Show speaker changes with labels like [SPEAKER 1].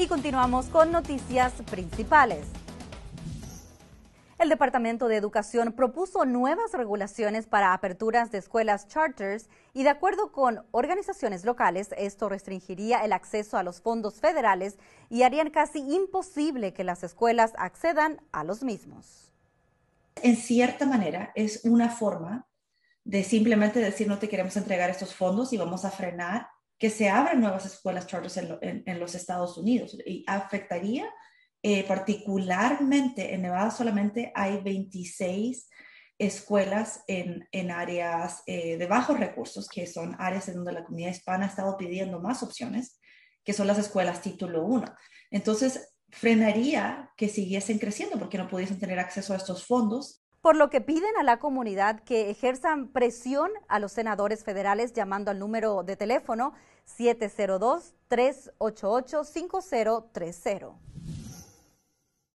[SPEAKER 1] Y continuamos con noticias principales. El Departamento de Educación propuso nuevas regulaciones para aperturas de escuelas charters y de acuerdo con organizaciones locales, esto restringiría el acceso a los fondos federales y harían casi imposible que las escuelas accedan a los mismos. En cierta manera es una forma de simplemente decir no te
[SPEAKER 2] queremos entregar estos fondos y vamos a frenar que se abran nuevas escuelas charter en, los Estados Unidos y afectaría eh, particularmente en Nevada solamente hay 26 escuelas en, áreas eh, de bajos recursos, que son áreas en donde la comunidad hispana ha estado pidiendo más opciones, que son las escuelas título 1. Entonces, frenaría que siguiesen creciendo porque no pudiesen tener acceso a estos fondos
[SPEAKER 1] por lo que piden a la comunidad que ejerzan presión a los senadores federales llamando al número de teléfono 702-388-5030.